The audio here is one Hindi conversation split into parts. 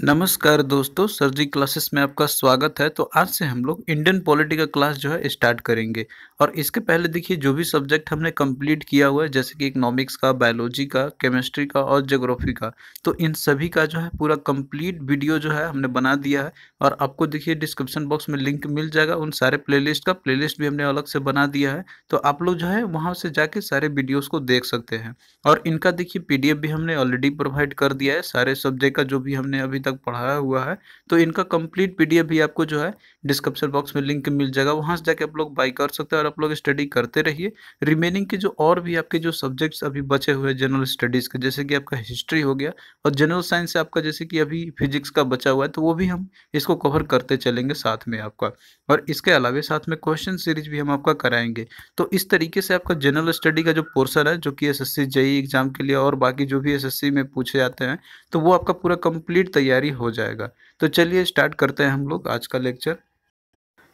नमस्कार दोस्तों सर जी क्लासेस में आपका स्वागत है तो आज से हम लोग इंडियन पॉलिटी का क्लास जो है स्टार्ट करेंगे और इसके पहले देखिए जो भी सब्जेक्ट हमने कंप्लीट किया हुआ है जैसे कि इकोनॉमिक्स का बायोलॉजी का केमिस्ट्री का और जोग्राफी का तो इन सभी का जो है पूरा कंप्लीट वीडियो जो है हमने बना दिया है और आपको देखिए डिस्क्रिप्शन बॉक्स में लिंक मिल जाएगा उन सारे प्ले का प्ले भी हमने अलग से बना दिया है तो आप लोग जो है वहाँ से जाके सारे वीडियोज़ को देख सकते हैं और इनका देखिए पी भी हमने ऑलरेडी प्रोवाइड कर दिया है सारे सब्जेक्ट का जो भी हमने अभी तक पढ़ाया हुआ है तो इनका कंप्लीट पीडीएफ भी आपको जो है डिस्क्रिप्शन बॉक्स में लिंक मिल जाएगा वहाँ से जाके आप लोग बाई कर सकते हैं और आप लोग स्टडी करते रहिए रिमेनिंग के जो और भी आपके जो सब्जेक्ट्स अभी बचे हुए जनरल स्टडीज़ के जैसे कि आपका हिस्ट्री हो गया और जनरल साइंस से आपका जैसे कि अभी फिजिक्स का बचा हुआ है तो वो भी हम इसको कवर करते चलेंगे साथ में आपका और इसके अलावा साथ में क्वेश्चन सीरीज भी हम आपका कराएंगे तो इस तरीके से आपका जनरल स्टडी का जो पोर्सन है जो कि एस एस एग्जाम के लिए और बाकी जो भी एस में पूछे जाते हैं तो वो आपका पूरा कम्प्लीट तैयारी हो जाएगा तो चलिए स्टार्ट करते हैं हम लोग आज का लेक्चर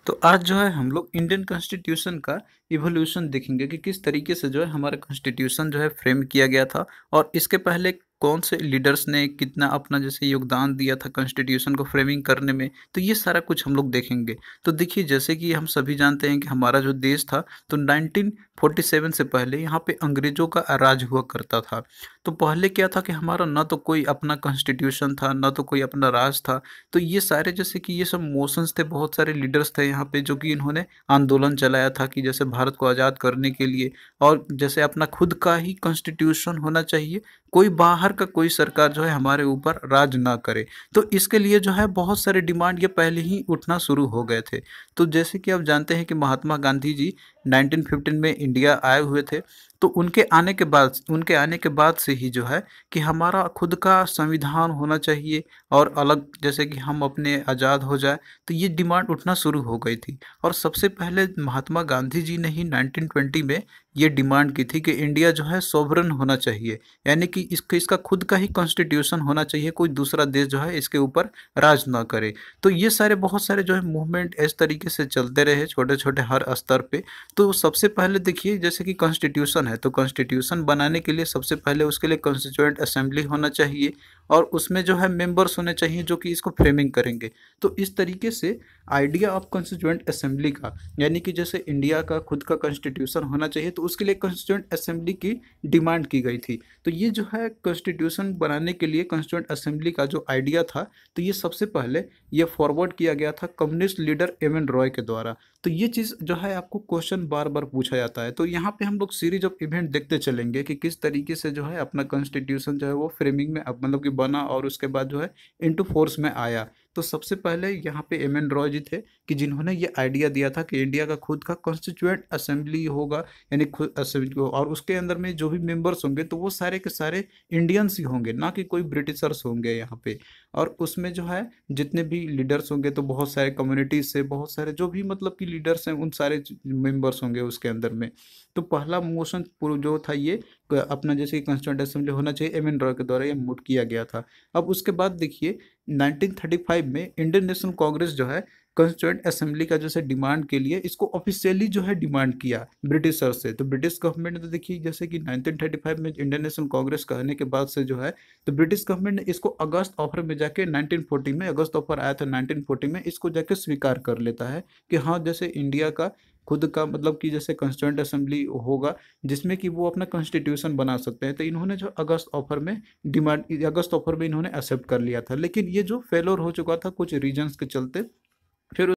तो आज जो है हम लोग इंडियन कॉन्स्टिट्यूशन का इवोल्यूशन देखेंगे कि किस तरीके से जो है हमारा कॉन्स्टिट्यूशन जो है फ्रेम किया गया था और इसके पहले कौन से लीडर्स ने कितना अपना जैसे योगदान दिया था कॉन्स्टिट्यूशन को फ्रेमिंग करने में तो ये सारा कुछ हम लोग देखेंगे तो देखिए जैसे कि हम सभी जानते हैं कि हमारा जो देश था तो नाइनटीन 47 से पहले यहाँ पे अंग्रेज़ों का राज हुआ करता था तो पहले क्या था कि हमारा ना तो कोई अपना कॉन्स्टिट्यूशन था ना तो कोई अपना राज था तो ये सारे जैसे कि ये सब मोशंस थे बहुत सारे लीडर्स थे यहाँ पे जो कि इन्होंने आंदोलन चलाया था कि जैसे भारत को आज़ाद करने के लिए और जैसे अपना खुद का ही कॉन्स्टिट्यूशन होना चाहिए कोई बाहर का कोई सरकार जो है हमारे ऊपर राज ना करे तो इसके लिए जो है बहुत सारे डिमांड ये पहले ही उठना शुरू हो गए थे तो जैसे कि आप जानते हैं कि महात्मा गांधी जी नाइनटीन में इंडिया आए हुए थे तो उनके आने के बाद उनके आने के बाद से ही जो है कि हमारा खुद का संविधान होना चाहिए और अलग जैसे कि हम अपने आज़ाद हो जाए तो ये डिमांड उठना शुरू हो गई थी और सबसे पहले महात्मा गांधी जी ने ही 1920 में ये डिमांड की थी कि इंडिया जो है सोवरन होना चाहिए यानी कि इसके इसका खुद का ही कॉन्स्टिट्यूशन होना चाहिए कोई दूसरा देश जो है इसके ऊपर राज ना करे तो ये सारे बहुत सारे जो है मूवमेंट इस तरीके से चलते रहे छोटे छोटे हर स्तर पर तो सबसे पहले देखिए जैसे कि कॉन्स्टिट्यूशन है तो कॉन्स्टिट्यूशन बनाने के लिए सबसे पहले उसके लिए कॉन्स्टिट्यूंट असेंबली होना चाहिए और उसमें जो है मेंबर्स होने चाहिए जो कि इसको फ्रेमिंग करेंगे तो इस तरीके से आइडिया ऑफ कॉन्स्टिट्यूंट असेंबली का यानी कि जैसे इंडिया का खुद का कॉन्स्टिट्यूशन होना चाहिए तो उसके लिए कॉन्स्टिट्यूंट असेंबली की डिमांड की गई थी तो ये जो है कॉन्स्टिट्यूशन बनाने के लिए कॉन्स्टिट्यूंट असेंबली का जो आइडिया था तो ये सबसे पहले ये फॉरवर्ड किया गया था communist leader M N Roy के द्वारा तो ये चीज़ जो है आपको क्वेश्चन बार बार पूछा जाता है तो यहाँ पे हम लोग सीरीज ऑफ इवेंट देखते चलेंगे कि किस तरीके से जो है अपना कॉन्स्टिट्यूशन जो है वो फ्रेमिंग में मतलब कि बना और उसके बाद जो है इंटू फोर्स में आया तो सबसे पहले यहाँ पे एम एन रॉय जी थे कि जिन्होंने ये आइडिया दिया था कि इंडिया का खुद का कॉन्स्टिट्यूएंट असेंबली होगा यानी खुद असेंबली और उसके अंदर में जो भी मेंबर्स होंगे तो वो सारे के सारे इंडियंस ही होंगे ना कि कोई ब्रिटिशर्स होंगे यहाँ पे और उसमें जो है जितने भी लीडर्स होंगे तो बहुत सारे कम्युनिटीज से बहुत सारे जो भी मतलब कि लीडर्स हैं उन सारे मेंबर्स होंगे उसके अंदर में तो पहला मोशन जो था ये अपना जैसे कि कॉन्स्टिट्यूंट असेंबली होना चाहिए एम एन रॉय के द्वारा ये मोट किया गया था अब उसके बाद देखिए 1935 में इंडियन नेशनल कांग्रेस जो है कॉन्स्टिट्यूंट असेंबली का जैसे डिमांड के लिए इसको ऑफिशियली जो है डिमांड किया ब्रिटिशर से तो ब्रिटिश गवर्नमेंट ने तो देखिए जैसे कि 1935 में इंडियन नेशनल कांग्रेस कहने के बाद से जो है तो ब्रिटिश गवर्नमेंट ने इसको अगस्त ऑफर में जाके 1940 में अगस्त ऑफर आया था 1940 में इसको जाके स्वीकार कर लेता है कि हाँ जैसे इंडिया का खुद का मतलब कि जैसे कंस्टेंट असेंबली होगा जिसमें कि वो अपना कॉन्स्टिट्यूशन बना सकते हैं तो इन्होंने जो अगस्त ऑफर में डिमांड अगस्त ऑफर में इन्होंने एक्सेप्ट कर लिया था लेकिन ये जो फेलोर हो चुका था कुछ रीजन्स के चलते फिर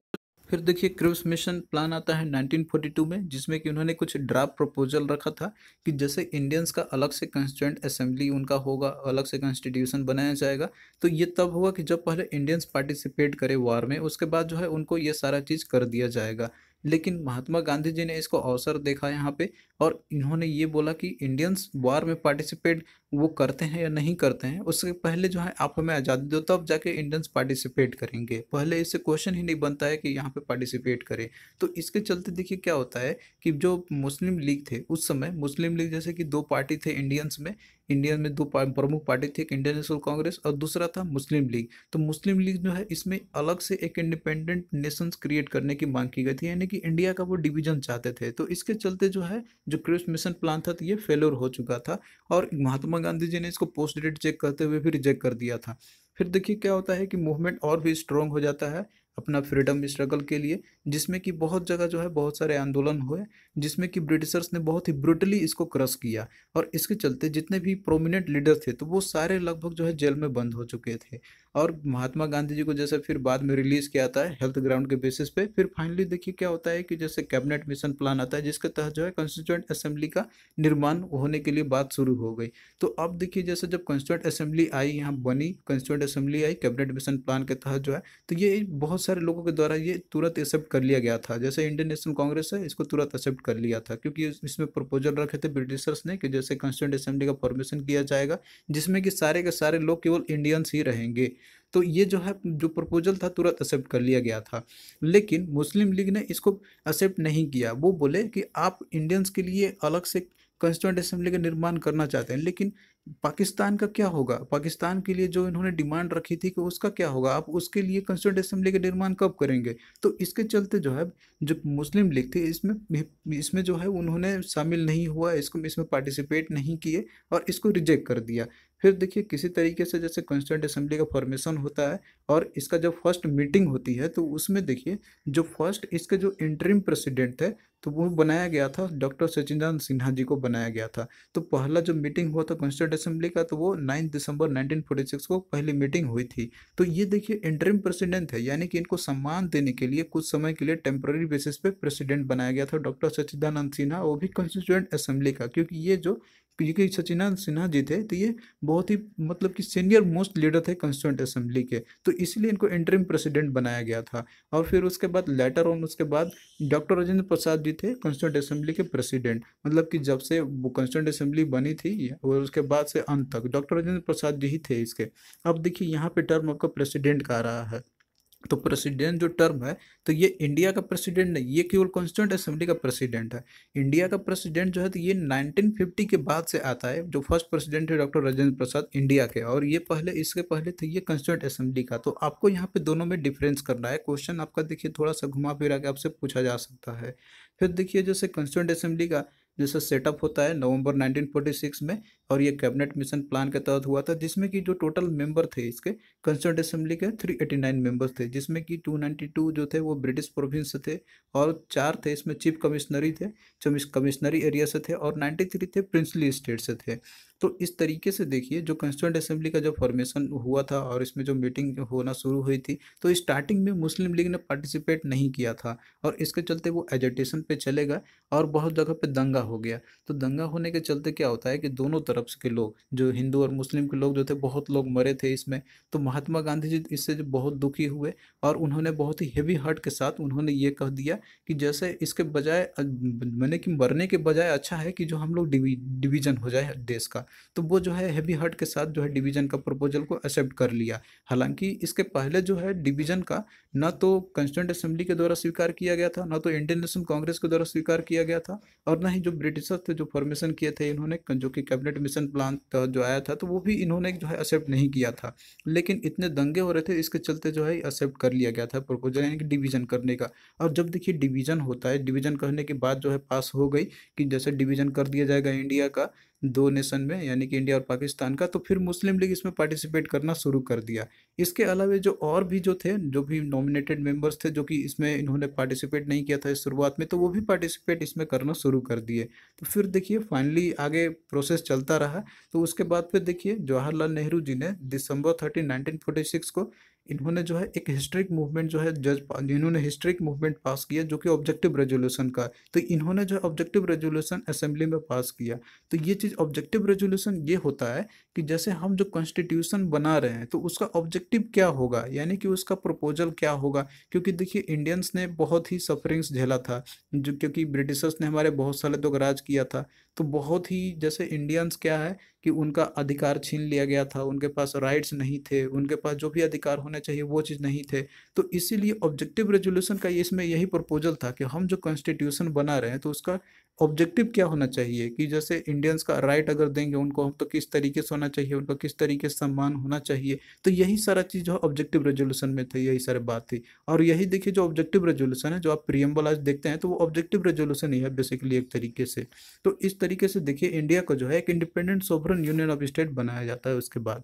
फिर देखिए क्रूस मिशन प्लान आता है 1942 में जिसमें कि उन्होंने कुछ ड्राफ्ट प्रपोजल रखा था कि जैसे इंडियंस का अलग से कंस्टिट्यूंट असेंबली उनका होगा अलग से कॉन्स्टिट्यूशन बनाया जाएगा तो ये तब हुआ कि जब पहले इंडियंस पार्टिसिपेट करे वार में उसके बाद जो है उनको ये सारा चीज़ कर दिया जाएगा लेकिन महात्मा गांधी जी ने इसको अवसर देखा यहाँ पे और इन्होंने ये बोला कि इंडियंस वॉर में पार्टिसिपेट वो करते हैं या नहीं करते हैं उससे पहले जो है आप हमें आज़ादी दो तब जाके इंडियंस पार्टिसिपेट करेंगे पहले इससे क्वेश्चन ही नहीं बनता है कि यहाँ पे पार्टिसिपेट करें तो इसके चलते देखिए क्या होता है कि जो मुस्लिम लीग थे उस समय मुस्लिम लीग जैसे कि दो पार्टी थे इंडियंस में इंडियन में दो प्रमुख पार्टी थी एक इंडियन नेशनल कांग्रेस और दूसरा था मुस्लिम लीग तो मुस्लिम लीग जो है इसमें अलग से एक इंडिपेंडेंट नेशंस क्रिएट करने की मांग की गई थी यानी कि इंडिया का वो डिवीजन चाहते थे तो इसके चलते जो है जो क्रिस्ट मिशन प्लान था तो ये फेलोर हो चुका था और महात्मा गांधी जी ने इसको पोस्ट डेट चेक करते हुए भी रिजेक्ट कर दिया था फिर देखिए क्या होता है कि मूवमेंट और भी स्ट्रॉन्ग हो जाता है अपना फ्रीडम स्ट्रगल के लिए जिसमें कि बहुत जगह जो है बहुत सारे आंदोलन हुए जिसमें कि ब्रिटिशर्स ने बहुत ही ब्रुटली इसको क्रश किया और इसके चलते जितने भी प्रोमिनेंट लीडर थे तो वो सारे लगभग जो है जेल में बंद हो चुके थे और महात्मा गांधी जी को जैसे फिर बाद में रिलीज़ किया आता है हेल्थ ग्राउंड के बेसिस पे फिर फाइनली देखिए क्या होता है कि जैसे कैबिनेट मिशन प्लान आता है जिसके तहत जो है कॉन्स्टिट्यूंट असेंबली का निर्माण होने के लिए बात शुरू हो गई तो अब देखिए जैसे जब कॉन्स्टिट्यूंट असेंबली आई यहाँ बनी कॉन्स्टिट्यूंट असेंबली आई कैबिनेट मिशन प्लान के तहत जो है तो ये बहुत बहुत सारे लोगों के द्वारा ये तुरंत एक्सेप्ट कर लिया गया था जैसे इंडियन नेशनल कांग्रेस है इसको तुरंत एक्सेप्ट कर लिया था क्योंकि इसमें प्रपोजल रखे थे ब्रिटिशर्स ने कि जैसे कॉन्स्टिट्यूंट असेंबली का फॉर्मेशन किया जाएगा जिसमें कि सारे के सारे लोग केवल इंडियंस ही रहेंगे तो ये जो है जो प्रपोजल था तुरंत एक्सेप्ट कर लिया गया था लेकिन मुस्लिम लीग ने इसको एक्सेप्ट नहीं किया वो बोले कि आप इंडियंस के लिए अलग से कॉन्स्टिट्यूंट असेंबली का निर्माण करना चाहते हैं लेकिन पाकिस्तान का क्या होगा पाकिस्तान के लिए जो इन्होंने डिमांड रखी थी कि उसका क्या होगा आप उसके लिए कंस्टिट्यूट असेंबली का निर्माण कब करेंगे तो इसके चलते जो है जो मुस्लिम लीग थी इसमें इसमें जो है उन्होंने शामिल नहीं हुआ इसको इसमें पार्टिसिपेट नहीं किए और इसको रिजेक्ट कर दिया फिर देखिए किसी तरीके से जैसे कॉन्स्टिट्यूंट असेंबली का फॉर्मेशन होता है और इसका जब फर्स्ट मीटिंग होती है तो उसमें देखिए जो फर्स्ट इसके जो इंटरिम प्रेसिडेंट थे तो वो बनाया गया था डॉक्टर सचिदानंद सिन्हा जी को बनाया गया था तो पहला जो मीटिंग हुआ था कॉन्स्टिट्यूट असेंबली का तो वो नाइन दिसंबर 1946 को पहली मीटिंग हुई थी तो ये देखिए इंटरिम प्रेसिडेंट है यानी कि इनको सम्मान देने के लिए कुछ समय के लिए टेम्प्रेरी बेसिस पे प्रेसिडेंट बनाया गया था डॉक्टर सचिदानंद सिन्हा वो भी कॉन्स्टिट्यूंट असेंबली का क्योंकि ये जो पी के सचिनाथ सिन्हा जी थे तो ये बहुत ही मतलब कि सीनियर मोस्ट लीडर थे कंस्टिट्यूंट असेंबली के तो इसलिए इनको इंटरिम प्रेसिडेंट बनाया गया था और फिर उसके बाद लेटर ऑन उसके बाद डॉक्टर राजेंद्र प्रसाद जी थे कंस्टिट्यूंट असेंबली के प्रेसिडेंट मतलब कि जब से वो कंस्टिट्यूंट असेंबली बनी थी और उसके बाद से अंत तक डॉक्टर राजेंद्र प्रसाद जी ही थे इसके अब देखिए यहाँ पे टर्म आपका प्रेसिडेंट का आ रहा है तो प्रेसिडेंट जो टर्म है तो ये इंडिया का प्रेसिडेंट नहीं ये केवल कॉन्स्टिट्यूंट असेंबली का प्रेसिडेंट है इंडिया का प्रेसिडेंट जो है तो ये 1950 के बाद से आता है जो फर्स्ट प्रेसिडेंट है डॉक्टर राजेंद्र प्रसाद इंडिया के और ये पहले इसके पहले थे ये कॉन्स्टिट्यूंट असेंबली का तो आपको यहाँ पे दोनों में डिफरेंस करना है क्वेश्चन आपका देखिए थोड़ा सा घुमा फिरा के आपसे पूछा जा सकता है फिर देखिए जैसे कॉन्स्टिट्यूंट असेंबली का जैसे सेटअप होता है नवंबर 1946 में और ये कैबिनेट मिशन प्लान के तहत हुआ था जिसमें कि जो टोटल मेंबर थे इसके कंसर्ट असेंबली के 389 मेंबर्स थे जिसमें कि 292 जो थे वो ब्रिटिश प्रोविंस से थे और चार थे इसमें चीफ कमिश्नरी थे जो कमिश्नरी एरिया से थे और 93 थे प्रिंसली स्टेट से थे तो इस तरीके से देखिए जो कंस्टिट्यूंट असेंबली का जब फॉर्मेशन हुआ था और इसमें जो मीटिंग होना शुरू हुई थी तो स्टार्टिंग में मुस्लिम लीग ने पार्टिसिपेट नहीं किया था और इसके चलते वो एजिटेशन पे चले गए और बहुत जगह पे दंगा हो गया तो दंगा होने के चलते क्या होता है कि दोनों तरफ के लोग जो हिंदू और मुस्लिम के लोग जो थे बहुत लोग मरे थे इसमें तो महात्मा गांधी जी इससे बहुत दुखी हुए और उन्होंने बहुत ही हेवी हर्ट के साथ उन्होंने ये कह दिया कि जैसे इसके बजाय मैंने कि मरने के बजाय अच्छा है कि जो हम लोग डिवीजन हो जाए देश का तो वो जो है हैवी हार्ट के साथ जो है डिवीजन का प्रपोजल को एक्सेप्ट कर लिया हालांकि इसके पहले जो है डिवीजन का ना तो कंस्टेंट असेंबली के द्वारा स्वीकार किया गया था ना तो इंडियन नेशनल कांग्रेस के द्वारा स्वीकार किया गया था और ना ही जो ब्रिटिशर्स थे जो फॉर्मेशन किए थे इन्होंने जो कि कैबिनेट मिशन प्लान जो आया था तो वो भी इन्होंने जो है एक्सेप्ट नहीं किया था लेकिन इतने दंगे हो रहे थे इसके चलते जो है एक्सेप्ट कर लिया गया था प्रपोजल यानी कि डिवीजन करने का और जब देखिए डिवीजन होता है डिवीजन करने के बाद जो है पास हो गई कि जैसे डिवीजन कर दिया जाएगा इंडिया का दो नेशन में यानी कि इंडिया और पाकिस्तान का तो फिर मुस्लिम लीग इसमें पार्टिसिपेट करना शुरू कर दिया इसके अलावा जो और भी जो थे जो भी नॉमिनेटेड मेंबर्स थे जो कि इसमें इन्होंने पार्टिसिपेट नहीं किया था इस शुरुआत में तो वो भी पार्टिसिपेट इसमें करना शुरू कर दिए तो फिर देखिए फाइनली आगे प्रोसेस चलता रहा तो उसके बाद फिर देखिए जवाहरलाल नेहरू जी ने दिसंबर थर्टीन नाइनटीन को इन्होंने जो है एक हिस्ट्रिक मूवमेंट जो है जज इन्होंने हिस्ट्रिक मूवमेंट पास किया जो कि ऑब्जेक्टिव रेजोल्यूशन का तो इन्होंने जो है ऑब्जेक्टिव रेजोल्यूशन असेंबली में पास किया तो ये चीज़ ऑब्जेक्टिव रेजोल्यूशन ये होता है कि जैसे हम जो कॉन्स्टिट्यूशन बना रहे हैं तो उसका ऑब्जेक्टिव क्या होगा यानी कि उसका प्रपोजल क्या होगा क्योंकि देखिए इंडियंस ने बहुत ही सफरिंग्स झेला था जो क्योंकि ब्रिटिशर्स ने हमारे बहुत सारे लोग तो राज किया था तो बहुत ही जैसे इंडियंस क्या है कि उनका अधिकार छीन लिया गया था उनके पास राइट्स नहीं थे उनके पास जो भी अधिकार होने चाहिए वो चीज़ नहीं थे तो इसीलिए ऑब्जेक्टिव रेजोल्यूशन का इसमें यही प्रपोजल था कि हम जो कॉन्स्टिट्यूशन बना रहे हैं तो उसका ऑब्जेक्टिव क्या होना चाहिए कि जैसे इंडियंस का राइट अगर देंगे उनको हम तो किस तरीके से होना चाहिए उनका किस तरीके से सम्मान होना चाहिए तो यही सारा चीज़ जो ऑब्जेक्टिव रेजोल्यूशन में थी यही सारी बात थी और यही देखिए जो ऑब्जेक्टिव रेजोल्यूशन है जो आप प्रियम्बल आज देखते हैं तो वो ऑब्जेक्टिव रेजोल्यूशन ही है बेसिकली एक तरीके से तो इस तरीके से देखिए इंडिया को जो है एक independent sovereign union of state बनाया जाता है उसके बाद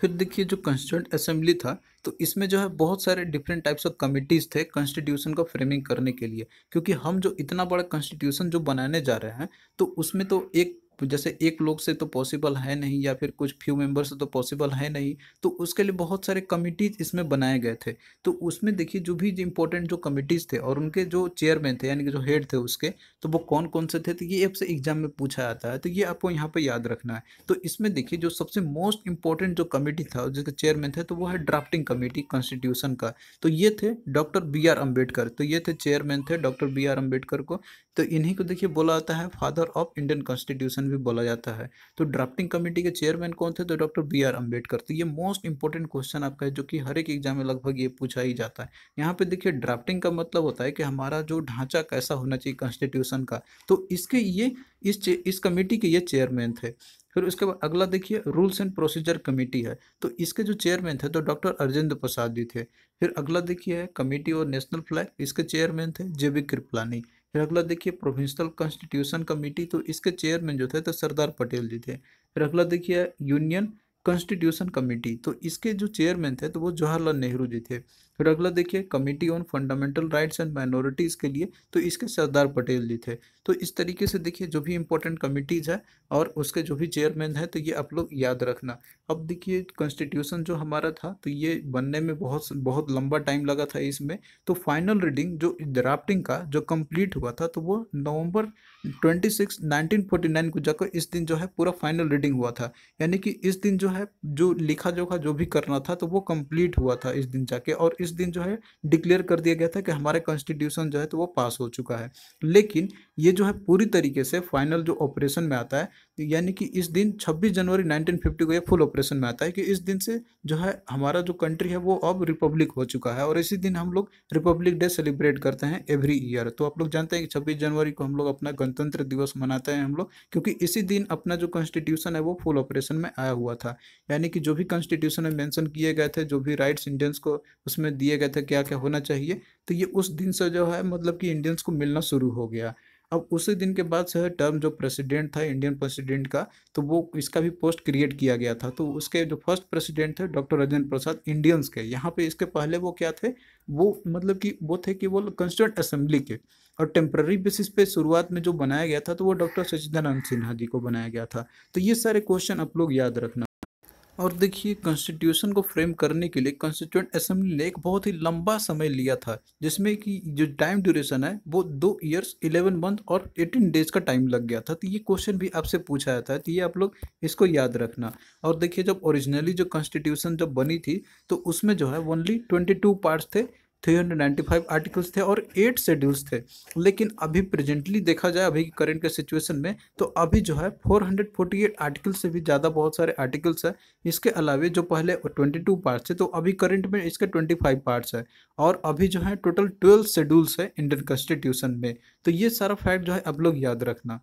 फिर देखिए जो कंस्टिट्यूंट असेंबली था तो इसमें जो है बहुत सारे डिफरेंट टाइप्स ऑफ कमिटीज़ थे कॉन्स्टिट्यूशन को फ्रेमिंग करने के लिए क्योंकि हम जो इतना बड़ा कॉन्स्टिट्यूशन जो बनाने जा रहे हैं तो उसमें तो एक तो जैसे एक लोग से तो पॉसिबल है नहीं या फिर कुछ फ्यू मेंबर से तो पॉसिबल है नहीं तो उसके लिए बहुत सारे कमिटीज़ इसमें बनाए गए थे तो उसमें देखिए जो भी इंपॉर्टेंट जो कमिटीज़ थे और उनके जो चेयरमैन थे यानी कि जो हेड थे उसके तो वो कौन कौन से थे तो ये आपसे एग्जाम में पूछा जाता है तो ये आपको यहाँ पर याद रखना है तो इसमें देखिए जो सबसे मोस्ट इंपॉर्टेंट जो कमेटी था जिसके चेयरमैन थे तो वो है ड्राफ्टिंग कमेटी कॉन्स्टिट्यूशन का तो ये थे डॉक्टर बी आर अम्बेडकर तो ये थे चेयरमैन थे डॉक्टर बी आर अम्बेडकर को तो इन्हीं को देखिए बोला जाता है father of Indian constitution commission भी बोला जाता है तो ड्राफ्टिंग कमेटी के चेयरमैन कौन थे तो डॉक्टर बी आर अम्बेडकर तो ये मोस्ट इंपॉर्टेंट क्वेश्चन आपका है जो कि हर एक एग्जाम में लगभग ये पूछा ही जाता है यहाँ पे देखिए ड्राफ्टिंग का मतलब होता है कि हमारा जो ढांचा कैसा होना चाहिए कॉन्स्टिट्यूशन का तो इसके ये इस इस कमेटी के ये चेयरमैन थे फिर उसके बाद अगला देखिए रूल्स एंड प्रोसीजर कमेटी है तो इसके जो चेयरमैन थे तो डॉक्टर अरजेंद्र प्रसाद जी थे फिर अगला देखिए है कमेटी और नेशनल फ्लैग इसके चेयरमैन थे जे बी कृपलानी फिर अगला देखिए प्रोविंशल कॉन्स्टिट्यूशन कमेटी तो इसके चेयरमैन जो थे तो सरदार पटेल जी थे फिर अगला देखिए यूनियन कॉन्स्टिट्यूशन कमेटी तो इसके जो चेयरमैन थे तो वो जवाहरलाल नेहरू जी थे फिर अगला देखिए committee on fundamental rights and minorities के लिए तो इसके सरदार पटेल जी थे तो इस तरीके से देखिए जो भी इंपॉर्टेंट कमिटीज़ है और उसके जो भी चेयरमैन है तो ये आप लोग याद रखना अब देखिए कॉन्स्टिट्यूशन जो हमारा था तो ये बनने में बहुत बहुत लंबा टाइम लगा था इसमें तो फाइनल रीडिंग जो ड्राफ्टिंग का जो कम्प्लीट हुआ था तो वो नवम्बर ट्वेंटी सिक्स नाइनटीन को जाकर इस दिन जो है पूरा फाइनल रीडिंग हुआ था यानी कि इस दिन जो है जो लिखा जोखा जो भी करना था तो वो कम्प्लीट हुआ था इस दिन जाके और किस दिन जो है डिक्लेयर कर दिया गया था कि हमारे कॉन्स्टिट्यूशन जो है तो वो पास हो चुका है लेकिन ये जो है पूरी तरीके से फाइनल जो ऑपरेशन में आता है यानी कि इस दिन 26 जनवरी 1950 को ये फुल ऑपरेशन में आता है कि इस दिन से जो है हमारा जो कंट्री है वो अब रिपब्लिक हो चुका है और इसी दिन हम लोग रिपब्लिक डे सेलिब्रेट करते हैं एवरी ईयर तो आप लोग जानते हैं कि 26 जनवरी को हम लोग अपना गणतंत्र दिवस मनाते हैं हम लोग क्योंकि इसी दिन अपना जो कॉन्स्टिट्यूशन है वो फुल ऑपरेशन में आया हुआ था यानी कि जो भी कॉन्स्टिट्यूशन में मैंसन किए गए थे जो भी राइट्स इंडियंस को उसमें दिए गए थे क्या क्या होना चाहिए तो ये उस दिन से जो है मतलब कि इंडियंस को मिलना शुरू हो गया अब उसी दिन के बाद से टर्म जो प्रेसिडेंट था इंडियन प्रेसिडेंट का तो वो इसका भी पोस्ट क्रिएट किया गया था तो उसके जो फर्स्ट प्रेसिडेंट थे डॉक्टर राजेंद्र प्रसाद इंडियंस के यहाँ पे इसके पहले वो क्या थे वो मतलब कि वो थे कि वो कंस्टिट्यूंट असेंबली के और टेम्प्ररी बेसिस पे शुरुआत में जो बनाया गया था तो वो डॉक्टर सचिदानंद सिन्हा जी को बनाया गया था तो ये सारे क्वेश्चन आप लोग याद रखना और देखिए कॉन्स्टिट्यूशन को फ्रेम करने के लिए कॉन्स्टिट्यूंट असेंबली ने एक बहुत ही लंबा समय लिया था जिसमें कि जो टाइम ड्यूरेशन है वो दो ईयर्स इलेवन मंथ और एटीन डेज का टाइम लग गया था तो ये क्वेश्चन भी आपसे पूछा जाता है तो ये आप लोग इसको याद रखना और देखिए जब ओरिजिनली जो कॉन्स्टिट्यूशन जब बनी थी तो उसमें जो है ओनली ट्वेंटी टू पार्ट्स थे three hundred ninety five articles थे और एट शेड्यूल्स थे लेकिन अभी प्रेजेंटली देखा जाए अभी करंट के सिचुएशन में तो अभी जो है फोर हंड्रेड फोर्टी एट से भी ज़्यादा बहुत सारे आर्टिकल्स है इसके अलावा जो पहले ट्वेंटी टू पार्ट्स थे तो अभी करंट में इसके ट्वेंटी फाइव पार्ट्स है और अभी जो है टोटल 12 शेड्यूल्स है इंडियन कॉन्स्टिट्यूशन में तो ये सारा फैक्ट जो है आप लोग याद रखना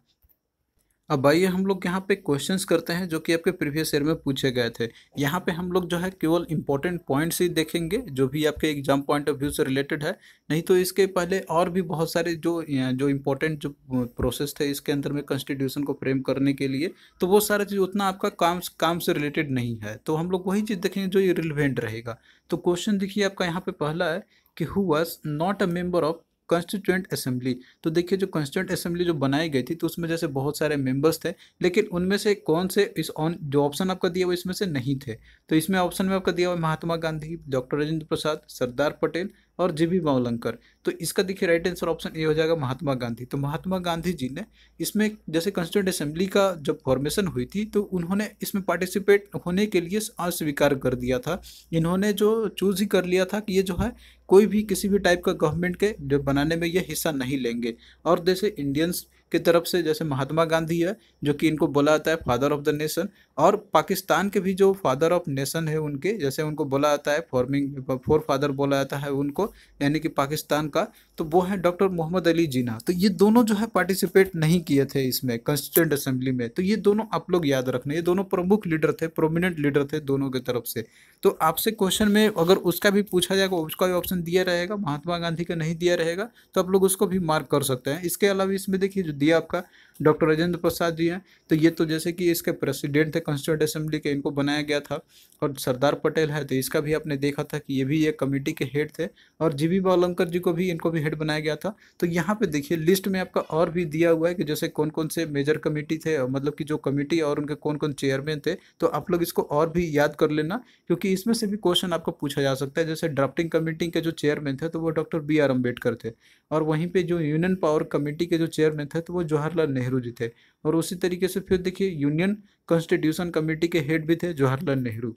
अब आइए हम लोग यहाँ पे क्वेश्चंस करते हैं जो कि आपके प्रीवियस ईयर में पूछे गए थे यहाँ पे हम लोग जो है केवल इंपॉर्टेंट पॉइंट्स ही देखेंगे जो भी आपके एग्जाम पॉइंट ऑफ व्यू से रिलेटेड है नहीं तो इसके पहले और भी बहुत सारे जो जो इंपॉर्टेंट जो प्रोसेस थे इसके अंदर में कॉन्स्टिट्यूशन को फ्रेम करने के लिए तो वो सारा चीज़ उतना आपका काम काम से रिलेटेड नहीं है तो हम लोग वही चीज़ देखेंगे जो ये रिलिवेंट रहेगा तो क्वेश्चन देखिए आपका यहाँ पर पहला है कि who was not a member of constituent assembly तो देखिए जो कॉन्स्टिट्यूंट असेंबली जो बनाई गई थी तो उसमें जैसे बहुत सारे मेंबर्स थे लेकिन उनमें से कौन से इस ऑन जो ऑप्शन आपका दिया हुआ इसमें से नहीं थे तो इसमें ऑप्शन में आपका दिया हुआ महात्मा गांधी डॉक्टर राजेंद्र प्रसाद सरदार पटेल और जे बी मौलंकर तो इसका देखिए राइट आंसर ऑप्शन ए हो जाएगा महात्मा गांधी तो महात्मा गांधी जी ने इसमें जैसे कॉन्स्टिट्यूंट असेंबली का जब फॉर्मेशन हुई थी तो उन्होंने इसमें पार्टिसिपेट होने के लिए अस्वीकार कर दिया था इन्होंने जो चूज ही कर लिया था कि ये जो है कोई भी किसी भी टाइप का गवर्नमेंट के जो बनाने में ये हिस्सा नहीं लेंगे और जैसे इंडियंस की तरफ से जैसे महात्मा गांधी है जो कि इनको बोला जाता है फादर ऑफ द नेशन और पाकिस्तान के भी जो फादर ऑफ नेशन है उनके जैसे उनको बोला जाता है फॉर्मिंग फोर फादर बोला जाता है उनको यानी कि पाकिस्तान का तो वो है डॉक्टर मोहम्मद अली जीना तो ये दोनों जो है पार्टिसिपेट नहीं किए थे इसमें कॉन्स्टिट्यूंट असेंबली में तो ये दोनों आप लोग याद रखना ये दोनों प्रमुख लीडर थे प्रोमिनेंट लीडर थे दोनों की तरफ से तो आपसे क्वेश्चन में अगर उसका भी पूछा जाएगा उसका भी ऑप्शन दिया रहेगा महात्मा गांधी का नहीं दिया रहेगा तो आप लोग उसको भी मार्क कर सकते हैं इसके अलावा इसमें देखिए जो दिया आपका डॉक्टर राजेंद्र प्रसाद जी हैं तो ये तो जैसे कि इसके प्रेसिडेंट थे कॉन्स्टिट्यूंट असेंबली के इनको बनाया गया था और सरदार पटेल है तो इसका भी आपने देखा था कि ये भी एक कमेटी के हेड थे और जी बी बालंकर जी को भी इनको भी हेड बनाया गया था तो यहाँ पे देखिए लिस्ट में आपका और भी दिया हुआ है कि जैसे कौन कौन से मेजर कमेटी थे मतलब कि जो कमेटी और उनके कौन कौन चेयरमैन थे तो आप लोग इसको और भी याद कर लेना क्योंकि इसमें से भी क्वेश्चन आपको पूछा जा सकता है जैसे ड्राफ्टिंग कमेटी के जो चेयरमैन थे तो वो डॉक्टर बी आर अम्बेडकर थे और वहीं पर जो यूनियन पावर कमेटी के जो चेयरमैन थे तो वो जवाहरलाल नेहरू जी थे और उसी तरीके से फिर देखिए यूनियन कॉन्स्टिट्यूशन कमेटी के हेड भी थे जवाहरलाल नेहरू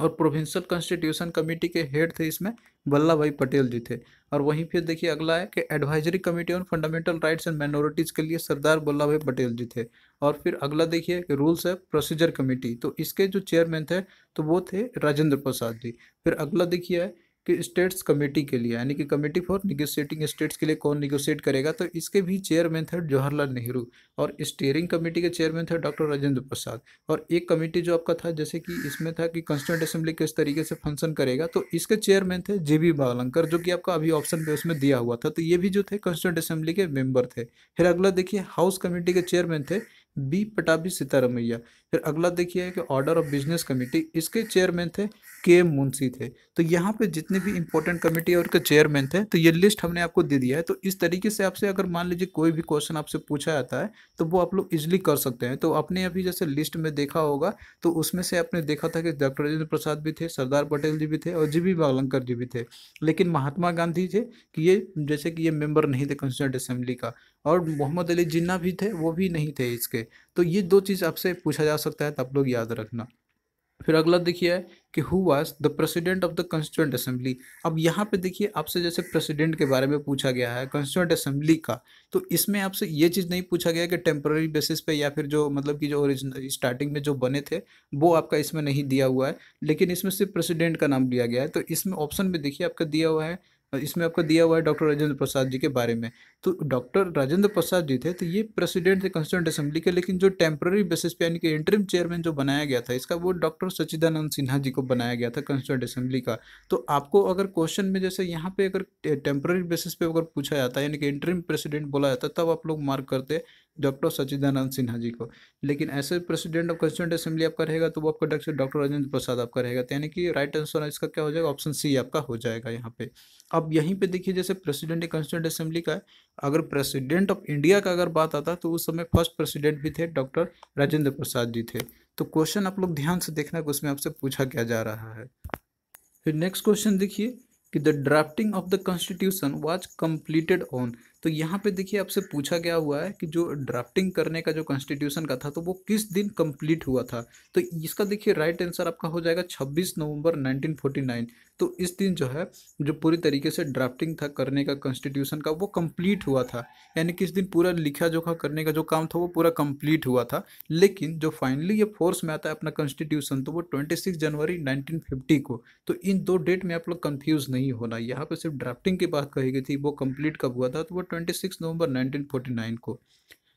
और प्रोविंशियल कॉन्स्टिट्यूशन कमेटी के हेड थे इसमें वल्लभ भाई पटेल जी थे और वहीं फिर देखिए अगला है कि advisory committee on fundamental rights and minorities के लिए सरदार वल्लभ भाई पटेल जी थे और फिर अगला देखिए कि रूल्स है प्रोसीजर कमेटी तो इसके जो चेयरमैन थे तो वो थे राजेंद्र प्रसाद जी फिर अगला देखिए कि स्टेट्स कमेटी के लिए यानी कि कमेटी फॉर निगोशिएटिंग स्टेट्स के लिए कौन निगोशिएट करेगा तो इसके भी चेयरमैन थे जवाहरलाल नेहरू और स्टेयरिंग कमेटी के चेयरमैन थे डॉक्टर राजेंद्र प्रसाद और एक कमेटी जो आपका था जैसे कि इसमें था कि कॉन्स्टिट्यूंट असेंबली किस तरीके से फंक्शन करेगा तो इसके चेयरमैन थे जे बी बालंकर जो कि आपका अभी ऑप्शन पे उसमें दिया हुआ था तो ये भी जो थे कॉन्स्टिट्यूंट असेंबली के मेम्बर थे फिर अगला देखिए हाउस कमेटी के चेयरमैन थे बी पटाबी सीतारमैया फिर अगला देखिए कि ऑर्डर ऑफ बिजनेस कमेटी इसके चेयरमैन थे के एम मुंशी थे तो यहाँ पे जितने भी इंपॉर्टेंट कमेटी और के चेयरमैन थे तो ये लिस्ट हमने आपको दे दिया है तो इस तरीके से आपसे अगर मान लीजिए कोई भी क्वेश्चन आपसे पूछा जाता है तो वो आप लोग इजिली कर सकते हैं तो आपने अभी जैसे लिस्ट में देखा होगा तो उसमें से आपने देखा था कि डॉक्टर राजेंद्र प्रसाद भी थे सरदार पटेल जी भी थे और जी बी जी भी थे लेकिन महात्मा गांधी थे कि ये जैसे कि ये मेम्बर नहीं थे कंस्टिट्यूंट असेंबली का और मोहम्मद अली जिन्ना भी थे वो भी नहीं थे इसके तो ये दो चीज़ आपसे पूछा जा सकता है तो आप लोग याद रखना फिर अगला देखिए कि who was the president of the constituent assembly अब यहाँ पे देखिए आपसे जैसे प्रेसिडेंट के बारे में पूछा गया है कॉन्स्टिट्यूंट असेंबली का तो इसमें आपसे ये चीज़ नहीं पूछा गया कि टेम्प्रेरी बेसिस पे या फिर जो मतलब कि जो ओरिजिनल स्टार्टिंग में जो बने थे वो आपका इसमें नहीं दिया हुआ है लेकिन इसमें सिर्फ प्रेसिडेंट का नाम लिया गया है तो इसमें ऑप्शन में देखिए आपका दिया हुआ है इसमें आपको दिया हुआ है डॉक्टर राजेंद्र प्रसाद जी के बारे में तो डॉक्टर राजेंद्र प्रसाद जी थे तो ये प्रेसिडेंट थे कॉन्स्टिट्यूंट असेंबली के लेकिन जो टेम्प्ररी बेसिस पे यानी कि इंटरिम चेयरमैन जो बनाया गया था इसका वो डॉक्टर सचिदानंद सिन्हा जी को बनाया गया था कॉन्स्टिट्यूंट असेंबली का तो आपको अगर क्वेश्चन में जैसे यहाँ पे अगर टेम्प्ररी बेसिस पे अगर पूछा जाता है यानी कि इंटरिम प्रेसिडेंट बोला जाता तब आप लोग मार्क करते डॉक्टर सचिदानंद सिन्हा जी को लेकिन ऐसे प्रेसिडेंट ऑफ कंस्टिट्यूंट असेंबली आपका रहेगा तो वो आपका डॉक्टर डॉक्टर राजेंद्र प्रसाद आपका रहेगा तो यानी कि राइट आंसर इसका क्या हो जाएगा ऑप्शन सी आपका हो जाएगा यहाँ पे अब यहीं पे देखिए जैसे प्रेसिडेंट कंस्टिट्यूंट असेंबली का अगर प्रेसिडेंट ऑफ इंडिया का अगर बात आता तो उस समय फर्स्ट प्रेसिडेंट भी थे डॉक्टर राजेंद्र प्रसाद जी थे तो क्वेश्चन आप लोग ध्यान से देखना कि उसमें आपसे पूछा क्या जा रहा है फिर नेक्स्ट क्वेश्चन देखिए कि the drafting of the constitution was completed on तो यहाँ पे देखिए आपसे पूछा गया हुआ है कि जो ड्राफ्टिंग करने का जो कॉन्स्टिट्यूशन का था तो वो किस दिन कंप्लीट हुआ था तो इसका देखिए राइट आंसर आपका हो जाएगा 26 नवंबर 1949 तो इस दिन जो है जो पूरी तरीके से ड्राफ्टिंग था करने का कॉन्स्टिट्यूशन का वो कंप्लीट हुआ था यानी किस दिन पूरा लिखा जोखा करने का जो काम था वो पूरा कम्प्लीट हुआ था लेकिन जो फाइनली ये फोर्स में आता है अपना कॉन्स्टिट्यूशन तो वो ट्वेंटी जनवरी नाइनटीन को तो इन दो डेट में आप लोग कन्फ्यूज़ नहीं होना यहाँ पर सिर्फ ड्राफ्टिंग की बात कही गई थी वो कम्प्लीट कब हुआ था तो वो twenty six November nineteen forty nine को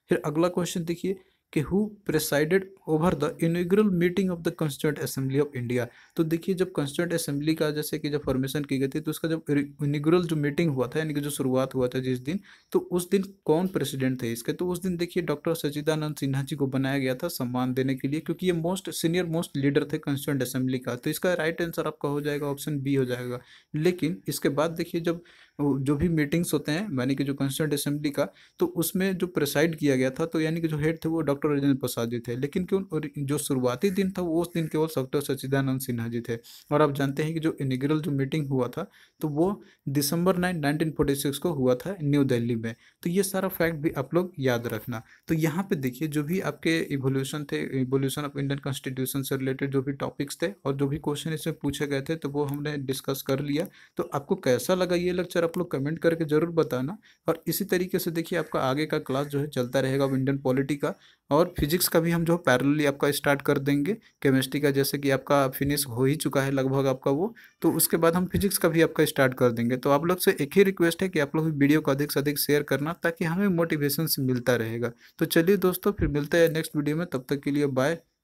फिर अगला क्वेश्चन देखिए कि who presided over the inaugural meeting of the constituent assembly of India तो देखिए जब कॉन्स्टिट्यूंट असेंबली का जैसे कि जब फॉर्मेशन की गई थी तो उसका जब इनिग्रल जो मीटिंग हुआ था यानी कि जो शुरुआत हुआ था जिस दिन तो उस दिन कौन प्रेसिडेंट थे इसके तो उस दिन देखिए डॉक्टर सचिदानंद सिन्हा जी को बनाया गया था सम्मान देने के लिए क्योंकि ये मोस्ट सीनियर मोस्ट लीडर थे कॉन्स्टिट्यूंट असेंबली का तो इसका राइट आंसर आपका हो जाएगा ऑप्शन बी हो जाएगा लेकिन इसके बाद देखिए जब जो भी मीटिंग्स होते हैं यानी कि जो कॉन्स्टिट्यूंट असेंबली का तो उसमें जो प्रिसाइड किया गया था तो यानी कि जो हेड थे वो डॉक्टर राजेंद्र प्रसाद जी थे लेकिन क्यों जो शुरुआती दिन था वो उस दिन केवल डॉक्टर सच्चिदानंद सिन्हा जी थे और आप जानते हैं कि जो इनिग्रल जो मीटिंग हुआ था तो वो दिसंबर नाइन नाइनटीन को हुआ था न्यू दिल्ली में तो ये सारा फैक्ट भी आप लोग याद रखना तो यहाँ पर देखिए जो भी आपके इवोल्यूशन थे इवोल्यूशन ऑफ इंडियन कॉन्स्टिट्यूशन से रिलेटेड जो भी टॉपिक्स थे और जो भी क्वेश्चन इसमें पूछे गए थे तो वो हमने डिस्कस कर लिया तो आपको कैसा लगा ये लेक्चर आप लोग कमेंट करके ज़रूर बताना और इसी तरीके से देखिए आपका आगे का क्लास जो है चलता रहेगा इंडियन पॉलिटी का और फिजिक्स का भी हम जो है पैरलली आपका स्टार्ट कर देंगे केमिस्ट्री का जैसे कि आपका फिनिश हो ही चुका है लगभग आपका वो तो उसके बाद हम फिजिक्स का भी आपका स्टार्ट कर देंगे तो आप लोग से एक ही रिक्वेस्ट है कि आप लोग वीडियो को अधिक से अधिक शेयर करना ताकि हमें मोटिवेशन मिलता रहेगा तो चलिए दोस्तों फिर मिलते हैं नेक्स्ट वीडियो में तब तक के लिए बाय